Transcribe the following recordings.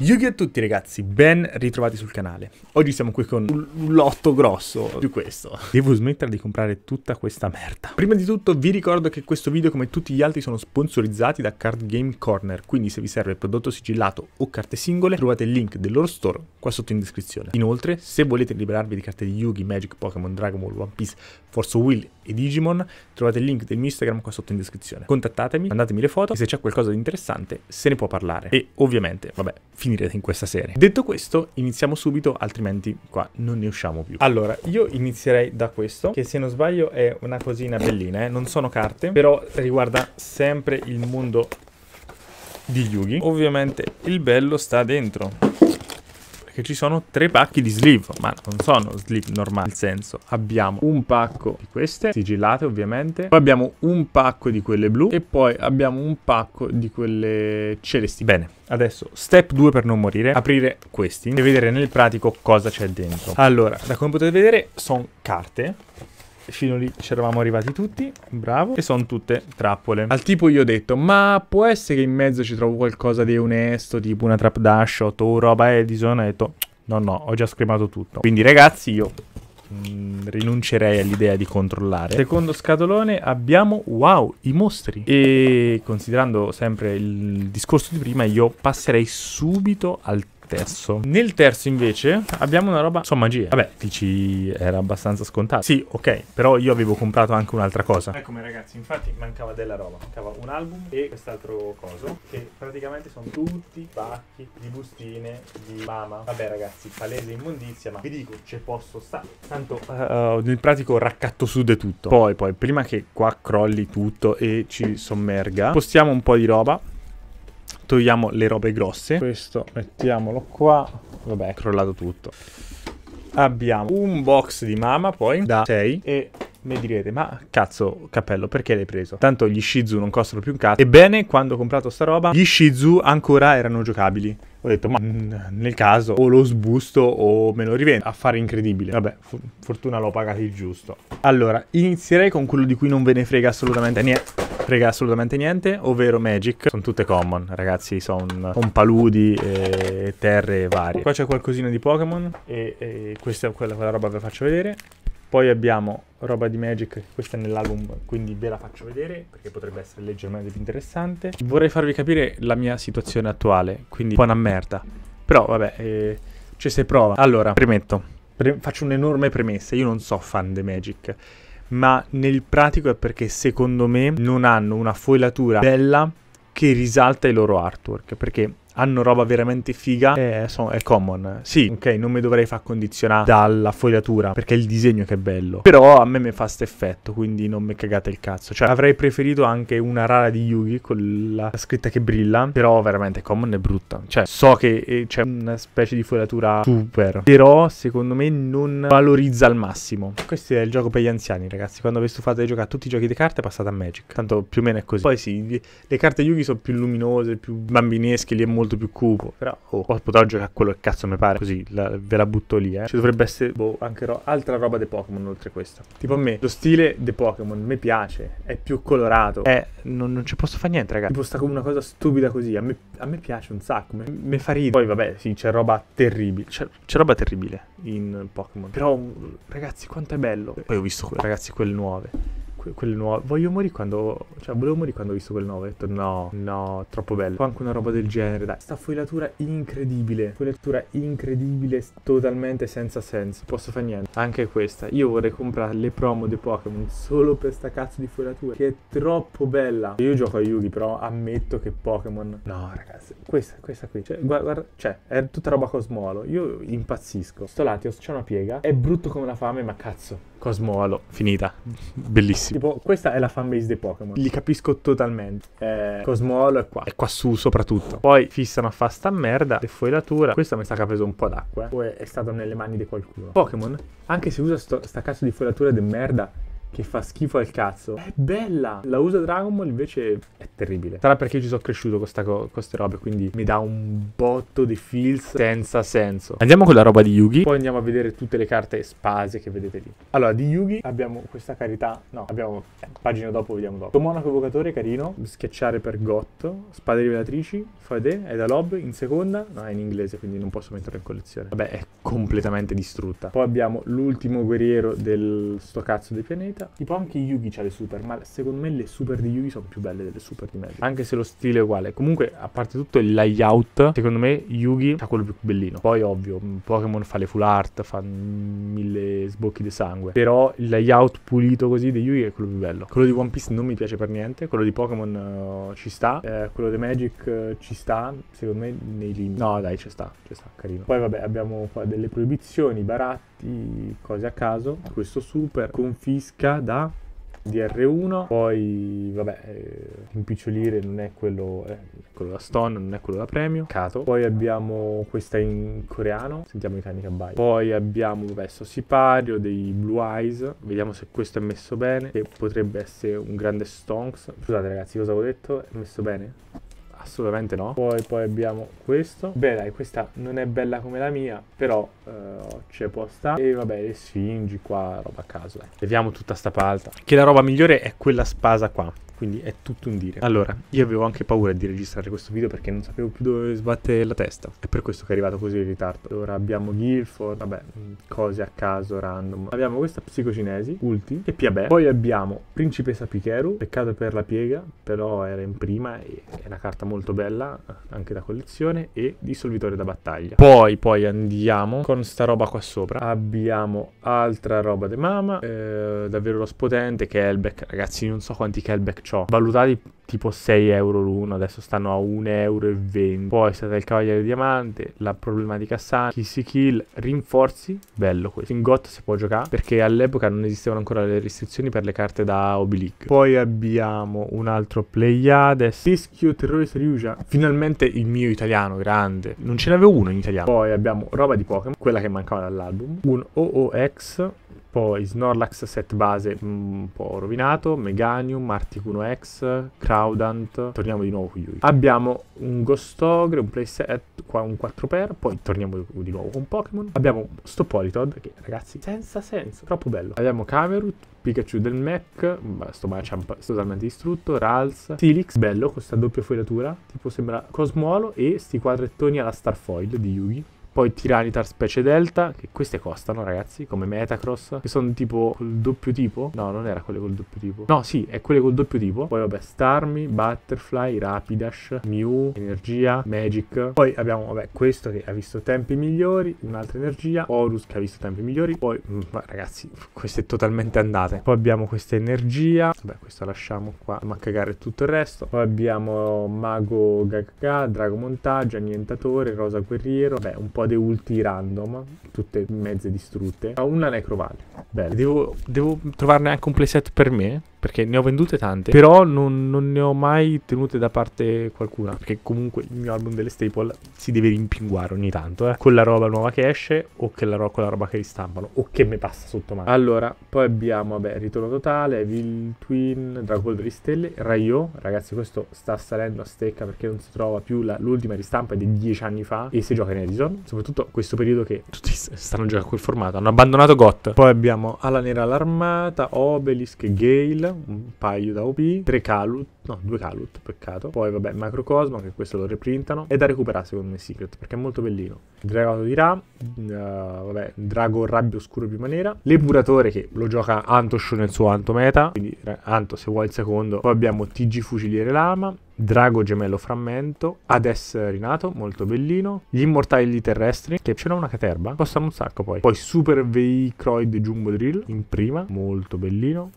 yu a tutti ragazzi, ben ritrovati sul canale. Oggi siamo qui con un lotto grosso di questo. Devo smettere di comprare tutta questa merda. Prima di tutto vi ricordo che questo video come tutti gli altri sono sponsorizzati da Card Game Corner, quindi se vi serve prodotto sigillato o carte singole trovate il link del loro store qua sotto in descrizione. Inoltre se volete liberarvi di carte di Yugi, Magic, Pokémon, Dragon Ball, One Piece, Forza Will e Digimon, trovate il link del mio Instagram qua sotto in descrizione. Contattatemi, mandatemi le foto e se c'è qualcosa di interessante se ne può parlare. E ovviamente, vabbè, finirete in questa serie. Detto questo, iniziamo subito, altrimenti qua non ne usciamo più. Allora, io inizierei da questo, che se non sbaglio è una cosina bellina, eh? non sono carte, però riguarda sempre il mondo di Yugi. Ovviamente il bello sta dentro che ci sono tre pacchi di sleeve, ma non sono sleeve normali, nel senso abbiamo un pacco di queste, sigillate ovviamente, poi abbiamo un pacco di quelle blu e poi abbiamo un pacco di quelle celesti. Bene, adesso step 2 per non morire, aprire questi e vedere nel pratico cosa c'è dentro. Allora, da come potete vedere sono carte fino lì ci eravamo arrivati tutti, bravo. E sono tutte trappole. Al tipo gli ho detto, ma può essere che in mezzo ci trovo qualcosa di onesto, tipo una trap dash o roba Edison? Eh? Ho detto, no no, ho già scremato tutto. Quindi ragazzi io mm, rinuncerei all'idea di controllare. Secondo scatolone abbiamo, wow, i mostri. E considerando sempre il discorso di prima, io passerei subito al terzo. Nel terzo invece abbiamo una roba, insomma magia. Vabbè, dici era abbastanza scontato. Sì, ok, però io avevo comprato anche un'altra cosa. Eccomi ragazzi, infatti mancava della roba, mancava un album e quest'altro coso che praticamente sono tutti pacchi di bustine di mama. Vabbè ragazzi, palese immondizia, ma vi dico, ce posso stare. Tanto uh, eh, eh, nel pratico raccatto su de tutto. Poi poi prima che qua crolli tutto e ci sommerga, spostiamo un po' di roba togliamo le robe grosse. Questo mettiamolo qua. Vabbè, è crollato tutto. Abbiamo un box di mama poi da 6 e mi direte, ma cazzo, cappello, perché l'hai preso? Tanto gli Shizu non costano più un cazzo. Ebbene, quando ho comprato sta roba, gli Shizu ancora erano giocabili. Ho detto, ma mm, nel caso o lo sbusto o me lo rivendo. Affare incredibile. Vabbè, fortuna l'ho pagato il giusto. Allora, inizierei con quello di cui non ve ne frega assolutamente niente frega assolutamente niente, ovvero Magic. Sono tutte common, ragazzi, sono paludi e terre varie. Qua c'è qualcosina di Pokémon e, e, questa quella, quella roba che vi faccio vedere. Poi abbiamo roba di Magic, questa è nell'album, quindi ve la faccio vedere perché potrebbe essere leggermente più interessante. Vorrei farvi capire la mia situazione attuale, quindi buona merda. Però vabbè, eh, ci cioè, sei prova. Allora, premetto, pre faccio un'enorme premessa, io non so fan di Magic ma nel pratico è perché secondo me non hanno una foilatura bella che risalta i loro artwork, perché hanno roba veramente figa è, eh, so, è common. Sì, ok, non mi dovrei far condizionare dalla fogliatura perché il disegno che è bello. Però a me mi fa st effetto, quindi non mi cagate il cazzo. Cioè avrei preferito anche una rara di Yugi con la scritta che brilla, però veramente common è brutta. Cioè so che eh, c'è una specie di fogliatura super, però secondo me non valorizza al massimo. Questo è il gioco per gli anziani, ragazzi. Quando avete stufato di giocare a tutti i giochi di carte passate a Magic. Tanto più o meno è così. Poi sì, le carte Yugi sono più luminose, più bambinesche, lì è molto molto più cupo. Oh, però oh, potrò giocare a quello che cazzo mi pare. Così la, ve la butto lì, eh. Ci dovrebbe essere boh, anche ro altra roba dei Pokémon oltre questa. Tipo a me, lo stile dei Pokémon mi piace. È più colorato. Eh, non, non ci posso fare niente, ragazzi. Tipo sta come una cosa stupida così. A me, a me piace un sacco. Mi fa ridere. Poi vabbè, sì, c'è roba terribile. C'è, roba terribile in Pokémon. Però, ragazzi, quanto è bello. Poi ho visto, ragazzi, quelle nuove que- quel nuovo. Voglio morire quando. Cioè, volevo morire quando ho visto quel nuovo. Ho detto no, no, troppo bello. Fa anche una roba del genere, dai. Sta foilatura incredibile. Foilatura incredibile, totalmente senza senso. Posso fare niente. Anche questa. Io vorrei comprare le promo dei Pokémon solo per sta cazzo di foilatura. Che è troppo bella. Io gioco a Yugi, però ammetto che Pokémon. No, ragazzi, questa, questa qui. Cioè, guarda, guarda, cioè, è tutta roba cosmolo. Io impazzisco. Sto Latios, c'è una piega. È brutto come la fame, ma cazzo. Cosmoalo, finita. Bellissimo. Tipo, questa è la fanbase dei Pokémon. Li capisco totalmente. Eh, Cosmoalo è qua. È qua su, soprattutto. Poi fissano a fasta sta merda. Le Questa mi sa che ha un po' d'acqua. Eh. O è, è stato nelle mani di qualcuno. Pokémon, anche se usa sto, sta cazzo di foilatura di merda, che fa schifo al cazzo. È bella! La usa Dragon Ball invece è terribile. Sarà perché ci sono cresciuto con, co queste robe, quindi mi dà un botto di feels senza senso. Andiamo con la roba di Yugi, poi andiamo a vedere tutte le carte spase che vedete lì. Allora, di Yugi abbiamo questa carità, no, abbiamo eh, pagina dopo, vediamo dopo. Monaco evocatore carino, schiacciare per Gotto, spade rivelatrici, Fa Fade, è da lob, in seconda, no, è in inglese, quindi non posso metterlo in collezione. Vabbè, è completamente distrutta. Poi abbiamo l'ultimo guerriero del sto cazzo dei pianeti vita. Tipo anche Yugi c'ha le super, ma secondo me le super di Yugi sono più belle delle super di Magic. Anche se lo stile è uguale. Comunque, a parte tutto il layout, secondo me Yugi ha quello più bellino. Poi, ovvio, Pokémon fa le full art, fa mille sbocchi di sangue. Però il layout pulito così di Yugi è quello più bello. Quello di One Piece non mi piace per niente. Quello di Pokémon uh, ci sta. Eh, quello di Magic uh, ci sta. Secondo me nei limiti. No, dai, ci sta, ci sta, carino. Poi, vabbè, abbiamo delle proibizioni, baratte di cose a caso. Questo super confisca da DR1, poi vabbè, eh, impicciolire non è quello, eh, quello da stone, non è quello da premio, cato. Poi abbiamo questa in coreano, sentiamo i cani cabai. Poi abbiamo questo sipario dei Blue Eyes, vediamo se questo è messo bene, che potrebbe essere un grande stonks. Scusate ragazzi, cosa avevo detto? È messo bene? assolutamente no. Poi, poi abbiamo questo. Beh dai, questa non è bella come la mia, però eh, c'è posta E vabbè, le sfingi qua, roba a caso. Eh. Leviamo tutta sta palta. Che la roba migliore è quella spasa qua quindi è tutto un dire. Allora, io avevo anche paura di registrare questo video perché non sapevo più dove sbattere la testa. È per questo che è arrivato così in ritardo. Ora abbiamo Guilford, vabbè, cose a caso, random. Abbiamo questa psicocinesi, Ulti e Piabè. Poi abbiamo Principessa Picheru, peccato per la piega, però era in prima e è una carta molto molto bella, anche da collezione, e dissolvitore da battaglia. Poi, poi andiamo con sta roba qua sopra. Abbiamo altra roba de mamma, eh, davvero lo spotente, Kelbeck. Ragazzi, non so quanti Kelbeck ho. Valutati tipo 6 euro l'uno, adesso stanno a 1,20 euro. Poi è stata il Cavaliere Diamante, la problematica sana, si Kill, rinforzi, bello questo. In GOT si può giocare perché all'epoca non esistevano ancora le restrizioni per le carte da Oblique. Poi abbiamo un altro Pleiades, Rischio Terrorist Ryuja, finalmente il mio italiano grande, non ce n'avevo uno in italiano. Poi abbiamo roba di Pokémon, quella che mancava dall'album, un OOX poi Snorlax set base mm, un po' rovinato, Meganium, Articuno X, Crowdant, torniamo di nuovo con Yui. Abbiamo un Ghostogre, un playset, qua un 4x, poi torniamo di nuovo con Pokémon. Abbiamo sto Politoed che ragazzi senza senso, troppo bello. Abbiamo Camerut, Pikachu del Mech, sto Machamp totalmente distrutto, Rals, Silix, bello, con questa doppia foilatura, tipo sembra Cosmolo e sti quadrettoni alla Starfoil di Yugi poi Tiranitar specie delta, che queste costano ragazzi, come Metacross, che sono tipo col doppio tipo, no non era quelle col doppio tipo, no sì è quelle col doppio tipo, poi vabbè Starmie, Butterfly, Rapidash, Mew, Energia, Magic, poi abbiamo vabbè questo che ha visto tempi migliori, un'altra Energia, Horus che ha visto tempi migliori, poi mh, mm, ragazzi queste totalmente andate, poi abbiamo questa Energia, vabbè questa lasciamo qua, ma cagare tutto il resto, poi abbiamo Mago Gagga, Drago Montaggio, Annientatore, Rosa Guerriero, vabbè un po' de ulti random, tutte mezze distrutte. Ho una necrovale. Bene, devo, devo, trovarne anche un playset per me, perché ne ho vendute tante, però non, non, ne ho mai tenute da parte qualcuna, perché comunque il mio album delle staple si deve rimpinguare ogni tanto, eh, con la roba nuova che esce o che la ro- con la roba che ristampano o che mi passa sotto mano. Allora, poi abbiamo, vabbè, Ritorno Totale, Evil Twin, Dragon Ball delle Stelle, Rayo, ragazzi questo sta salendo a stecca perché non si trova più l'ultima ristampa è di dieci anni fa e si gioca in Edison, soprattutto questo periodo che tutti stanno giocando a quel formato, hanno abbandonato GOT. Poi abbiamo Ala Nera Allarmata, Obelisk, Gale, un paio da OP, tre Calut, no, due Calut, peccato. Poi vabbè, Macrocosmo, che questo lo reprintano, è da recuperare secondo me Secret, perché è molto bellino. Dragato di Ra, uh, vabbè, Drago Rabbia Oscuro Prima Nera, L'Epuratore che lo gioca Anto nel suo Antometa, quindi eh, Anto se vuoi il secondo. Poi abbiamo TG Fuciliere Lama, Drago Gemello Frammento, Adesso Rinato, molto bellino, Gli Immortali Terrestri, che c'era una caterba, costano un sacco poi, poi Super Veicroid Jumbo Drill in prima, molto bellino,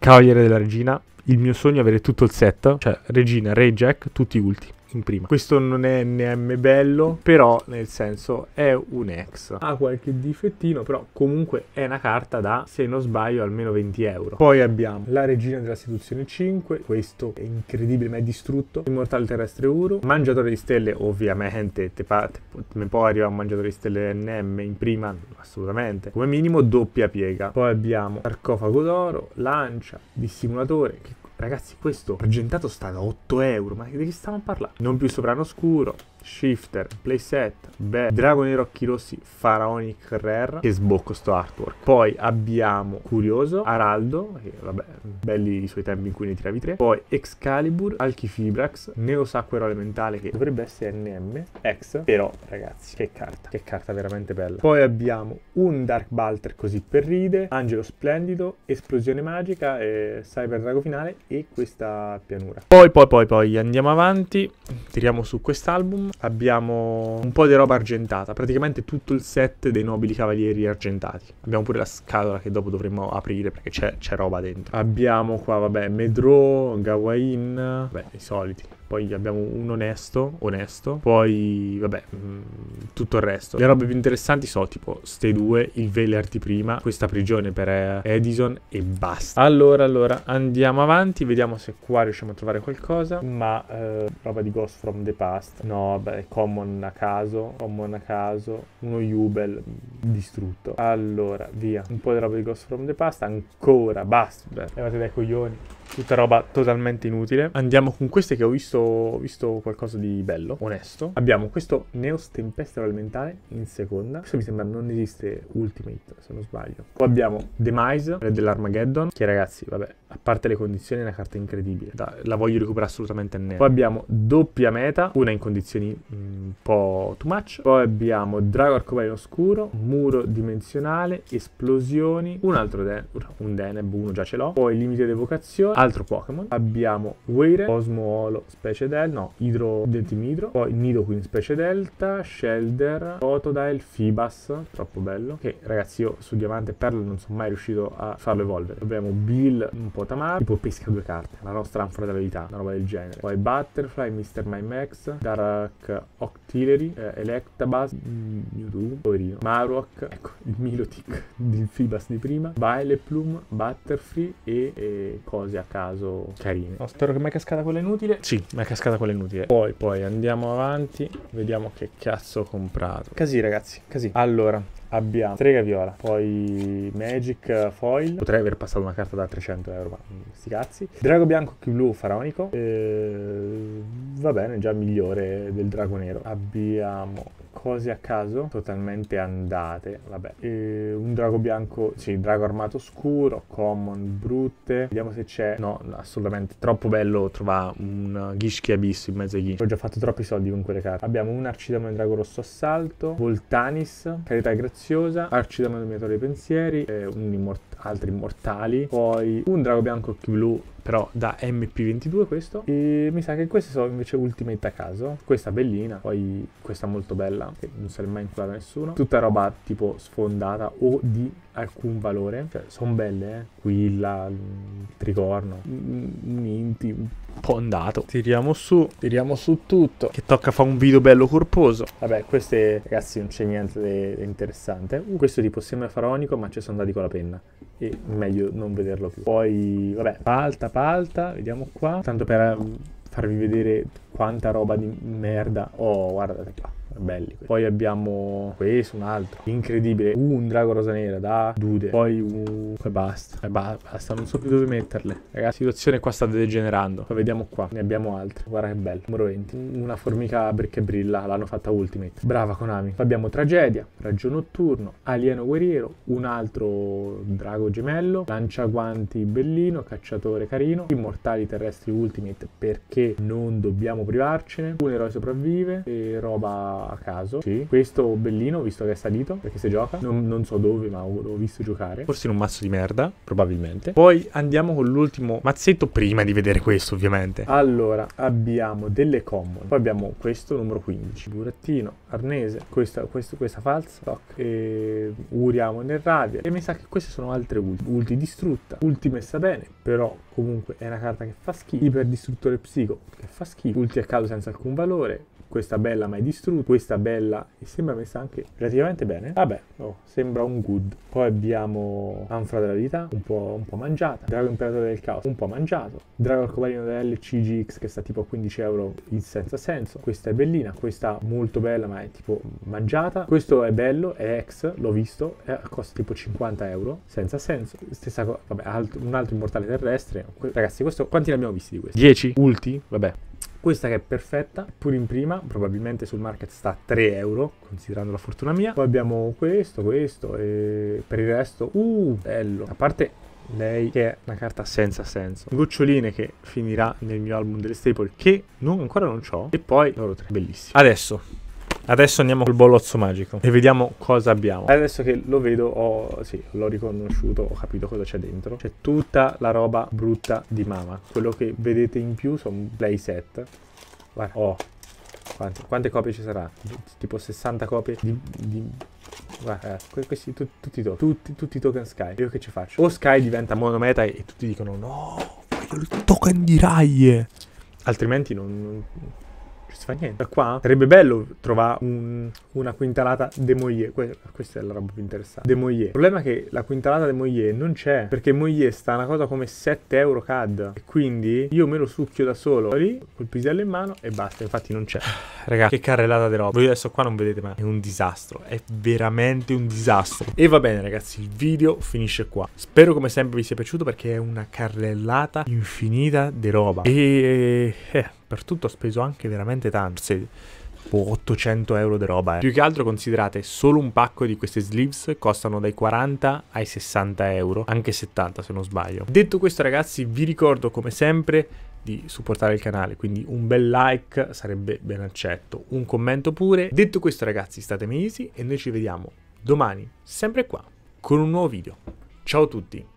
Cavaliere della Regina, il mio sogno è avere tutto il set, cioè Regina, Ray Jack, tutti ulti in prima. Questo non è NM bello, però nel senso è un ex. Ha qualche difettino, però comunque è una carta da, se non sbaglio, almeno 20 euro. Poi abbiamo la regina della situazione 5, questo è incredibile ma è distrutto, immortale terrestre 1, mangiatore di stelle ovviamente, te, pa- te, me poi arriva un mangiatore di stelle NM in prima, assolutamente, come minimo doppia piega. Poi abbiamo sarcofago d'oro, lancia, dissimulatore, che Ragazzi, questo argentato sta da 8 euro, ma di che stiamo parlando? Non più soprano scuro, Shifter, Playset, Beh, Drago Nero Rossi, Pharaonic Rare. Che sbocco sto artwork. Poi abbiamo Curioso, Araldo, che vabbè, belli i suoi tempi in cui ne tiravi tre. Poi Excalibur, Alchifibrax, Neo Sacquero Elementale, che dovrebbe essere NM, X. Però, ragazzi, che carta, che carta veramente bella. Poi abbiamo un Dark Balter così per ride, Angelo Splendido, Esplosione Magica, eh, Cyber Drago Finale e questa pianura. Poi, poi, poi, poi, andiamo avanti, tiriamo su quest'album abbiamo un po' di roba argentata, praticamente tutto il set dei nobili cavalieri argentati. Abbiamo pure la scatola che dopo dovremmo aprire perché c'è, roba dentro. Abbiamo qua, vabbè, Medro, Gawain, vabbè, i soliti poi abbiamo un onesto, onesto, poi vabbè, mh, mm, tutto il resto. Le robe più interessanti sono tipo ste due, il Velerti prima, questa prigione per eh, Edison e basta. Allora, allora, andiamo avanti, vediamo se qua riusciamo a trovare qualcosa, ma eh, roba di Ghost from the Past, no vabbè, Common a caso, Common a caso, uno Jubel, distrutto. Allora, via. Un po' di roba di Ghost from the Past, ancora, basta. Beh, levate dai coglioni. Tutta roba totalmente inutile. Andiamo con queste che ho visto, visto qualcosa di bello, onesto. Abbiamo questo Neos Tempesta Elementare in seconda. Questo mi sembra non esiste Ultimate, se non sbaglio. Poi abbiamo Demise, dell'Armageddon, che ragazzi, vabbè, a parte le condizioni è una carta incredibile. Da, la voglio recuperare assolutamente a nero. Poi abbiamo doppia meta, una in condizioni mm, un po' too much. Poi abbiamo Drago Arcobaleno Oscuro, muro dimensionale, esplosioni, un altro den un Deneb, uno già ce l'ho, poi limite d'evocazione, altro Pokémon, abbiamo Weire, Olo, specie del, no, Idro Dentimidro, poi Nido Nidoqueen, specie delta, Shelder, Totodile, Fibas, troppo bello, che ragazzi io su Diamante e Perla non sono mai riuscito a farlo evolvere. Abbiamo Bill un po' tamaro, tipo pesca due carte, la nostra anfora della vita, una roba del genere. Poi Butterfly, Mr. My Max, Dark Octillery, eh, Electabuzz, Mewtwo, mm, poverino, Maruok, Milotic, ecco, il Milotic di Fibas di prima, Baileplum, Butterfree e, e, cose a caso carine. Oh, spero che mi è cascata quella inutile. Sì, mi è cascata quella inutile. Poi, poi andiamo avanti, vediamo che cazzo ho comprato. Casi ragazzi, casi. Allora, abbiamo strega viola, poi Magic Foil, potrei aver passato una carta da 300 euro, ma mm, sti cazzi. Drago bianco più blu faraonico, eh, va bene, già migliore del drago nero. Abbiamo cose a caso, totalmente andate, vabbè. E eh, un drago bianco, sì, drago armato scuro, common, brutte. Vediamo se c'è, no, assolutamente, troppo bello trovare un Gishki Abisso in mezzo ai Gishki. Ho già fatto troppi soldi con quelle carte. Abbiamo un arcidamone drago rosso assalto, Voltanis, carità graziosa, arcidamone dominatore dei pensieri, eh, un immortale altri immortali. poi un drago bianco occhi blu però da MP22 questo e mi sa che queste sono invece ultimate a caso questa bellina poi questa molto bella che non sarei mai inculata a nessuno tutta roba tipo sfondata o di alcun valore. Cioè, sono belle, eh? Quilla, mm, tricorno, un mm, mm, inti, un po' andato. Tiriamo su, tiriamo su tutto. Che tocca fare un video bello corposo. Vabbè, queste ragazzi non c'è niente di interessante. Uh, questo tipo sembra faraonico, ma ci sono andati con la penna. E meglio non vederlo più. Poi, vabbè, palta, palta, vediamo qua. Tanto per farvi vedere quanta roba di merda. Oh, guardate qua belli. Poi abbiamo questo, un altro, incredibile, uh, un drago rosa nera da Dude, poi un... e basta, e eh, ba- basta, non so più dove metterle. Ragazzi, la situazione qua sta degenerando, poi vediamo qua, ne abbiamo altri, guarda che bello, numero 20, una formica brick e brilla, l'hanno fatta Ultimate, brava Konami. Poi abbiamo Tragedia, Raggio Notturno, Alieno Guerriero, un altro drago gemello, Lanciaguanti bellino, Cacciatore carino, Immortali terrestri Ultimate perché non dobbiamo privarcene, un eroe sopravvive e roba a caso. Sì. Questo bellino, visto che è salito, perché si gioca, non, non so dove, ma l'ho visto giocare. Forse in un mazzo di merda, probabilmente. Poi andiamo con l'ultimo mazzetto prima di vedere questo, ovviamente. Allora, abbiamo delle common. Poi abbiamo questo numero 15. Burattino, arnese, questa, questa, questa falsa, toc. E uriamo nel radia. E mi sa che queste sono altre ulti. Ulti distrutta, ulti messa bene, però comunque è una carta che fa schifo. Iperdistruttore psico, che fa schifo. Ulti a caso senza alcun valore questa bella mai distrutta, questa bella e sembra messa anche relativamente bene. Vabbè, oh, sembra un good. Poi abbiamo Anfra della Vita, un po', un po', mangiata, Drago Imperatore del Caos, un po' mangiato, Drago Arcobaleno dell'LCGX, che sta tipo a 15 euro il senza senso, questa è bellina, questa molto bella ma è tipo mangiata, questo è bello, è ex, l'ho visto, è, costa tipo 50 euro, senza senso, stessa cosa, vabbè, altro, un altro immortale terrestre, ragazzi questo, quanti ne abbiamo visti di questi? 10? Ulti? Vabbè, questa che è perfetta, pure in prima, probabilmente sul market sta a 3 euro, considerando la fortuna mia. Poi abbiamo questo, questo e per il resto, uh, bello. A parte lei che è una carta senza senso. Goccioline che finirà nel mio album delle staple che non, ancora non ho. E poi loro tre, bellissimi. Adesso Adesso andiamo col bollozzo magico e vediamo cosa abbiamo. Adesso che lo vedo, ho, sì, l'ho riconosciuto, ho capito cosa c'è dentro. C'è tutta la roba brutta di Mama. Quello che vedete in più sono playset. Guarda, oh, quante, quante, copie ci sarà? Tipo 60 copie di... di... Guarda, eh, questi tu, tutti, tutti, tutti i token Sky. Io che ci faccio? O Sky diventa monometa e tutti dicono no, voglio il token di Raie. Altrimenti non, non non si fa niente. Da cioè, qua sarebbe bello trovare un, una quintalata de Moglie. Que questa è la roba più interessante. De Moglie. Il problema è che la quintalata de Moglie non c'è. Perché Moglie sta una cosa come 7 euro CAD. E quindi io me lo succhio da solo. Lì, col pisello in mano e basta. Infatti non c'è. Ragazzi, che carrellata di roba. Voi adesso qua non vedete, ma è un disastro. È veramente un disastro. E va bene, ragazzi. Il video finisce qua. Spero come sempre vi sia piaciuto perché è una carrellata infinita di roba. E... Eh, dappertutto, ho speso anche veramente tanto. Se, boh, 800 euro di roba. Eh. Più che altro considerate solo un pacco di queste sleeves costano dai 40 ai 60 euro, anche 70 se non sbaglio. Detto questo ragazzi vi ricordo come sempre di supportare il canale, quindi un bel like sarebbe ben accetto, un commento pure. Detto questo ragazzi state easy e noi ci vediamo domani sempre qua con un nuovo video. Ciao a tutti!